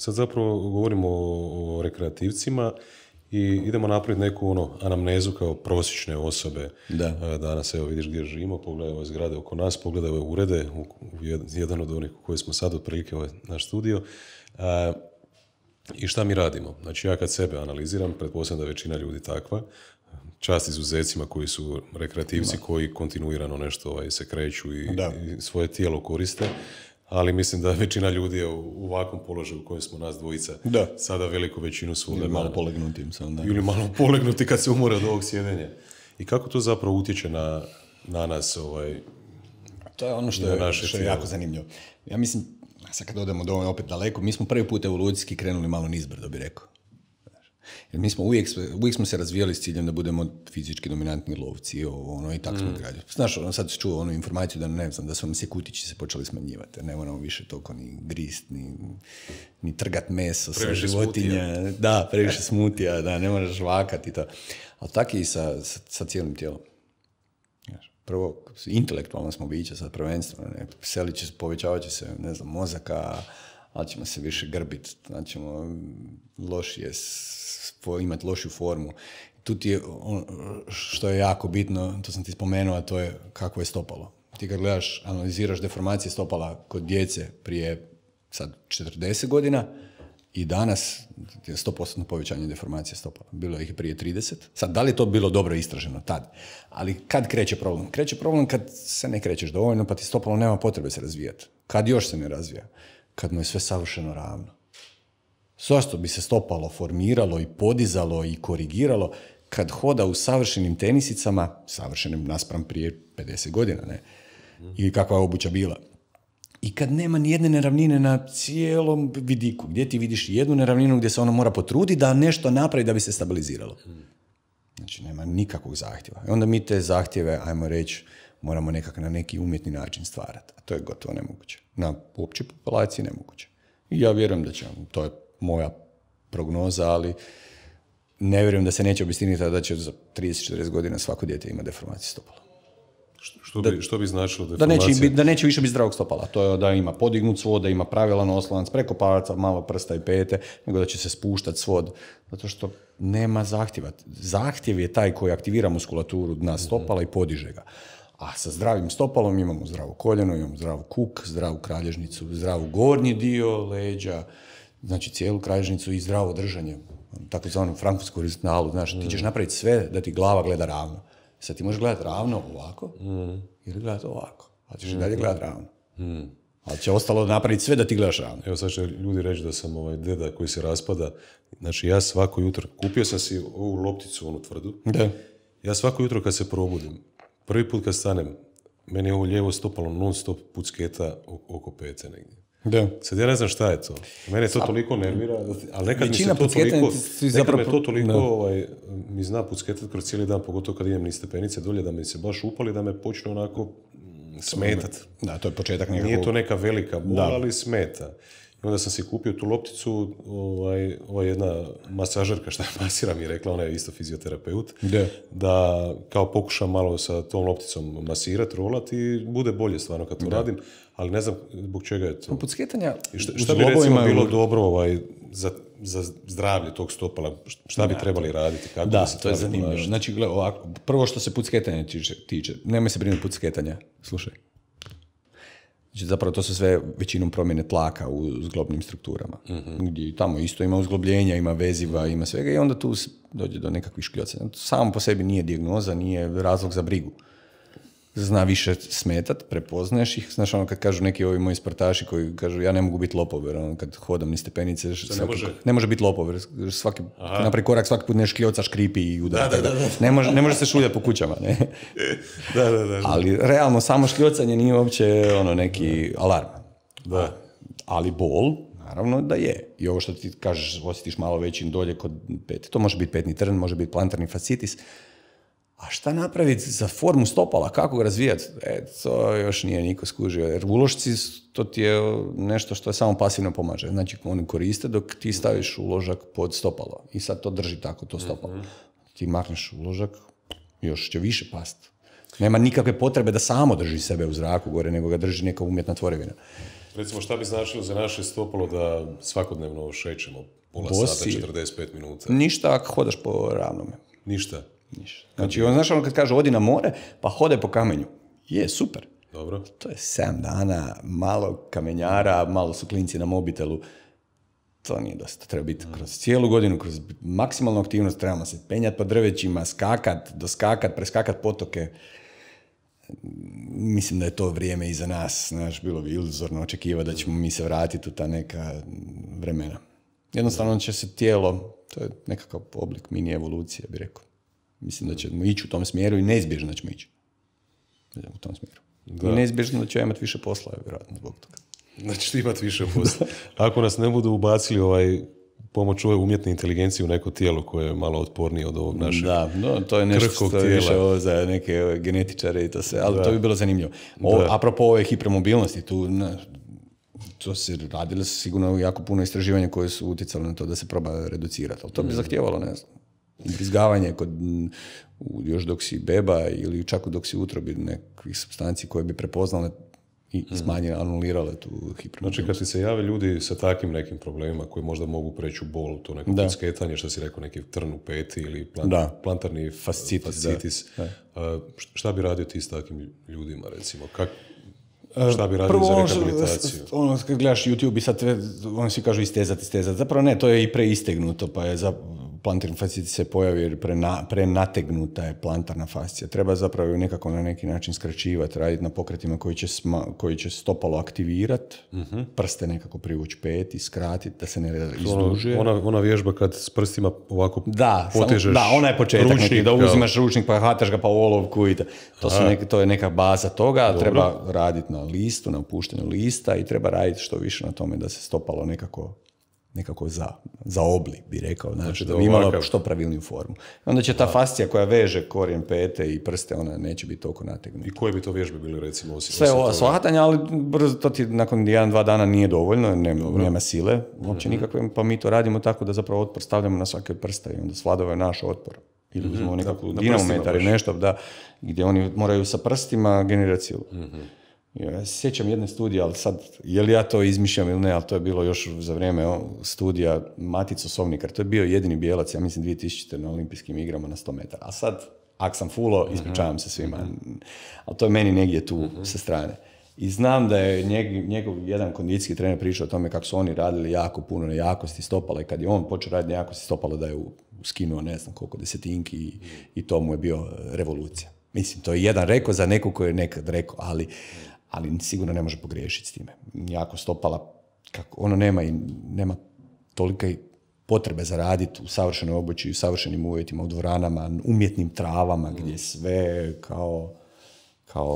sad zapravo govorimo o, rekreativcima i idemo napraviti neku ono anamnezu kao prosječne osobe. Da. E, danas evo vidiš gdje živimo, pogledaj ove zgrade oko nas, pogledaj ove urede, u, jedan od onih koji smo sad otprilike ovaj naš studio. E, I šta mi radimo? Znači ja kad sebe analiziram, pretpostavljam da je većina ljudi takva, čast izuzecima koji su rekreativci, koji kontinuirano nešto ovaj, se kreću i, i svoje tijelo koriste ali mislim da većina ljudi je u ovakvom položaju u kojem smo nas dvojica da. sada veliku većinu su malo polegnuti ili malo polegnuti kad se umore od ovog sjedenja i kako to zapravo utječe na, na nas ovaj, to je ono što je, što je jako zanimljivo ja mislim sad kad odemo do opet daleko mi smo prvi put evolucijski krenuli malo nizbrdo bi rekao jer mi smo uvijek, uvijek smo se razvijali s ciljem da budemo fizički dominantni lovci ovo, ono, i tako smo mm. građali. Znaš, ono, sad čuo onu informaciju da ne znam, da su nam se kutići se počeli smanjivati. Ne moramo više toliko ni grist, ni, ni trgat meso sa životinja. Smutija. Da, previše smutija, da, ne moraš vakati i to. Ali tako i sa, sa, sa cijelim tijelom prvo intelektualno smo bića sad prvenstveno, ne, seliće, će se, se, ne znam, mozaka, ali ćemo se više grbiti, znači ćemo mm, lošije, imati lošiju formu. Tu ti je, što je jako bitno, to sam ti spomenuo, a to je kako je stopalo. Ti kad gledaš, analiziraš deformacije stopala kod djece prije sad 40 godina, i danas je 100% povećanje deformacije stopala. Bilo ih je prije 30. Sad, da li je to bilo dobro istraženo tad? Ali kad kreće problem? Kreće problem kad se ne krećeš dovoljno, pa ti stopalo nema potrebe se razvijati. Kad još se ne razvija kad mu je sve savršeno ravno. Zašto bi se stopalo formiralo i podizalo i korigiralo kad hoda u savršenim tenisicama, savršenim naspram prije 50 godina, ne? I kakva je obuća bila. I kad nema ni jedne neravnine na cijelom vidiku, gdje ti vidiš jednu neravninu gdje se ona mora potruditi da nešto napravi da bi se stabiliziralo. Mm. Znači, nema nikakvog zahtjeva. I onda mi te zahtjeve, ajmo reći, moramo nekak na neki umjetni način stvarati. A to je gotovo nemoguće. Na općoj populaciji nemoguće. I ja vjerujem da će, to je moja prognoza, ali ne vjerujem da se neće obistiniti da će za 30-40 godina svako dijete ima deformaciju stopala. Što bi, što bi značilo deformacija? Da neće, da neće više biti zdravog stopala. To je da ima podignut svod, da ima pravilan oslonac preko palaca, malo prsta i pete, nego da će se spuštati svod. Zato što nema zahtjeva. Zahtjev je taj koji aktivira muskulaturu dna stopala i podiže ga. A sa zdravim stopalom imamo zdravo koljeno, imamo zdravu kuk, zdravu kralježnicu, zdravu gornji dio leđa, znači cijelu kralježnicu i zdravo držanje. Ono, Tako onom frankfurtsku horizontalu, znaš, ti ćeš mm. napraviti sve da ti glava gleda ravno. Sad ti možeš gledati ravno ovako mm. ili gledati ovako, ali ćeš i mm. dalje gledati ravno. Ali će ostalo napraviti sve da ti gledaš ravno. Evo sad će ljudi reći da sam ovaj deda koji se raspada. Znači ja svako jutro, kupio sam si ovu lopticu, onu tvrdu. Da. Ja svako jutro kad se probudim, Prvi put kad stanem, meni je ovo lijevo stopalo non stop pucketa oko pete negdje. Da. Sad ja ne znam šta je to. Mene to toliko nervira, ali nekad mi se to toliko, to toliko ovaj, mi zna pucketat kroz cijeli dan, pogotovo kad idem niz stepenice dolje, da mi se baš upali, da me počne onako mm, smetat. Da, to je početak Nije to neka velika bol, ali smeta. I onda sam si kupio tu lopticu, ovaj, ova jedna masažerka šta masira mi je rekla, ona je isto fizioterapeut, da kao pokušam malo sa tom lopticom masirati, rolati i bude bolje stvarno kad to radim, ali ne znam zbog čega je to. Pa I šta, šta bi recimo bilo dobro ovaj, za, za zdravlje tog stopala, šta bi trebali raditi, kako da, se to je zanimljivo. Znači, gledaj ovako, prvo što se pucketanja tiče, tiče nemoj se brinuti pucketanja, slušaj. Znači zapravo to su sve većinom promjene tlaka u zglobnim strukturama. Mhm. Gdje tamo isto ima uzglobljenja, ima veziva, ima svega i onda tu dođe do nekakvih škljocenja. Samo po sebi nije dijagnoza, nije razlog za brigu zna više smetat, prepoznaješ ih, znaš ono kad kažu neki ovi moji sportaši koji kažu ja ne mogu biti lopover, ono kad hodam ni stepenice, ne, može? ne može biti lopover. Svaki, naprijed korak svaki put neš škripi i udara. Da, da, da, ne, može, ne može se šuljati po kućama, ne? Ali realno samo škljocanje nije uopće ono neki alarm. Da. Ali bol, naravno da je. I ovo što ti kažeš, osjetiš malo većim dolje kod pet to može biti petni trn, može biti plantarni fascitis, a šta napraviti za formu stopala? Kako ga razvijati? E, to još nije niko skužio. Jer ulošci, to ti je nešto što je samo pasivno pomaže. Znači, oni koriste dok ti staviš uložak pod stopalo. I sad to drži tako, to stopalo. Mhm. Ti makneš uložak, još će više pasti. Nema nikakve potrebe da samo drži sebe u zraku gore, nego ga drži neka umjetna tvorevina. Recimo, šta bi značilo za naše stopalo da svakodnevno šećemo pola Bosi, sata, 45 minuta? Ništa ako hodaš po ravnome. Ništa? Niš. Znači, on, znaš ono kad kaže odi na more, pa hode po kamenju. Je, super. Dobro. To je 7 dana, malo kamenjara, malo su klinci na mobitelu. To nije dosta. Treba biti kroz cijelu godinu, kroz maksimalnu aktivnost, trebamo se penjati po drvećima, skakat, doskakat, preskakat potoke. Mislim da je to vrijeme iza nas. Znaš, bilo bi iluzorno očekivati da ćemo mi se vratiti u ta neka vremena. Jednostavno će se tijelo, to je nekakav oblik mini evolucije, bi rekao. Mislim da ćemo ići u tom smjeru i neizbježno ćemo ići u tom smjeru. Da. I neizbježno da ćemo imati više posla, vjerojatno, zbog toga. Znači, imati više posla. Ako nas ne budu ubacili ovaj pomoć ove umjetne inteligencije u neko tijelo koje je malo otpornije od ovog našeg Da, no, to je nešto što je više ovo za neke genetičare i to se, ali da. to bi bilo zanimljivo. O, apropo ove hipermobilnosti, tu na, to se radilo sigurno jako puno istraživanja koje su utjecali na to da se proba reducirati, ali to bi mm. zahtijevalo, ne znam, Ubrizgavanje kod, još dok si beba ili čak dok si utrobi nekih substanci koje bi prepoznale i mhm. smanjile, anulirale tu hipermobilnost. Znači, kad se jave ljudi sa takim nekim problemima koji možda mogu preći u bol, to neko da. što si rekao, neki trn u peti ili plant, plantarni fascitis, fascitis. šta bi radio ti s takvim ljudima, recimo? Kak, Šta bi radio Prvo, za ono rehabilitaciju? Ono, kad gledaš YouTube i sad oni svi kažu istezat, istezat. Zapravo ne, to je i preistegnuto, pa je za, Plantarna fascija se pojavi jer prenategnuta je plantarna fascija. Treba zapravo nekako na neki način skraćivati, raditi na pokretima koji će, koji će stopalo aktivirati, uh mhm. prste nekako privući pet i skratiti da se ne ono, izdužuje. Ona, ona, vježba kad s prstima ovako da, potežeš Da, ona je početak ručnik, neki, da uzimaš ručnik pa hataš ga pa u olovku i To, su to je neka baza toga, treba raditi na listu, na opuštenju lista i treba raditi što više na tome da se stopalo nekako nekako za, za oblik, bi rekao, znači, znači da bi imala što pravilniju formu. Onda će ta fascija koja veže korijen pete i prste, ona neće biti toliko nategnuta. I koje bi to vježbe bile, recimo? Osim, Sve ova ali brzo, to ti nakon jedan, dva dana nije dovoljno, nema, nema sile, uopće mm nikakve, pa mi to radimo tako da zapravo otpor stavljamo na svake prste i onda svladova je naš otpor. Ili mhm. uzmemo mm-hmm. nekakvu ili nešto, da, gdje oni moraju sa prstima generirati silu. Mhm. Ja se sjećam jedne studije, ali sad, je li ja to izmišljam ili ne, ali to je bilo još za vrijeme studija Matico Sovnikar. To je bio jedini bijelac, ja mislim, 2000. na olimpijskim igrama na 100 metara. A sad, ak sam fulo, mhm. ispričavam se svima. Mhm. Ali to je meni negdje tu mhm. sa strane. I znam da je njegov jedan kondicijski trener pričao o tome kako su oni radili jako puno na jakosti stopala i kad je on počeo raditi na jakosti stopala da je u, skinuo ne znam koliko desetinki i, i to mu je bio revolucija. Mislim, to je jedan rekao za nekog koji je nekad rekao, ali, ali sigurno ne može pogriješiti s time. Jako stopala, kako, ono nema, i, nema tolika i potrebe za raditi u savršenoj obući, u savršenim uvjetima, u dvoranama, umjetnim travama, gdje sve kao kao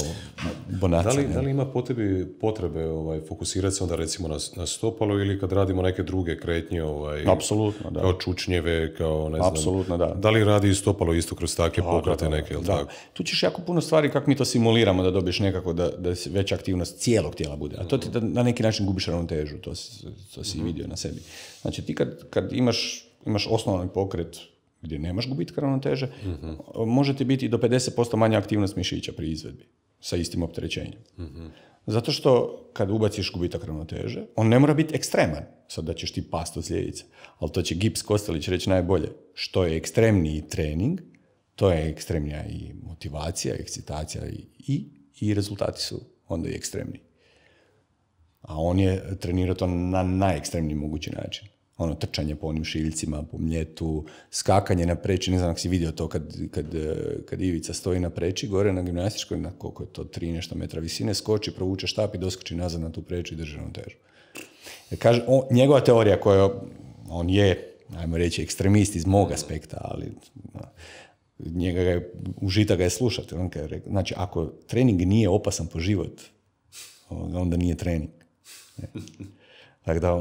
Da li, da li ima potrebi, potrebe ovaj, fokusirati se onda recimo na, na stopalo ili kad radimo neke druge kretnje? Ovaj, Apsolutno, da. Kao čučnjeve, kao ne znam. Apsolutno, da. Da li radi stopalo isto kroz takve pokrete neke, ili tako? Tu ćeš jako puno stvari kako mi to simuliramo da dobiješ nekako da, da veća aktivnost cijelog tijela bude. A to ti mm. da, na neki način gubiš ravnotežu, to, to si mm vidio na sebi. Znači ti kad, kad imaš, imaš osnovni pokret, gdje nemaš gubitka ravnoteže, mhm. može huh biti i do 50% manja aktivnost mišića pri izvedbi sa istim opterećenjem. Mhm. Zato što kad ubaciš gubitak ravnoteže, on ne mora biti ekstreman. Sad da ćeš ti past od Ali to će Gips Kostelić reći najbolje. Što je ekstremniji trening, to je ekstremnija i motivacija, ekscitacija i, i, i rezultati su onda i ekstremni. A on je trenirao to na najekstremniji mogući način ono trčanje po onim šiljcima, po mljetu, skakanje na preči, ne znam ako si vidio to kad, kad, e, kad Ivica stoji na preči, gore na gimnastičkoj, na koliko je to, tri nešto metra visine, skoči, provuče štap i doskoči nazad na tu preču i drži težu. E, njegova teorija koja, on je, ajmo reći, ekstremist iz mog aspekta, ali njega je, užita ga je slušati. On znači, ako trening nije opasan po život, onda nije trening. E, tako da,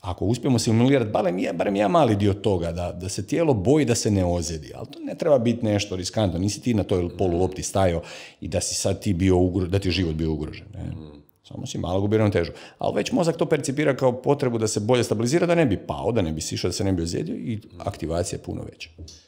ako uspijemo simulirati barem, je, barem ja mali dio toga, da, da se tijelo boji da se ne ozjedi. ali to ne treba biti nešto riskantno, nisi ti na toj polu lopti stajao i da si sad ti bio da ti je život bio ugrožen. Ne? Mm. Samo si malo gubio težu. Ali već mozak to percipira kao potrebu da se bolje stabilizira, da ne bi pao, da ne bi sišao, da se ne bi ozjedio i aktivacija je puno veća.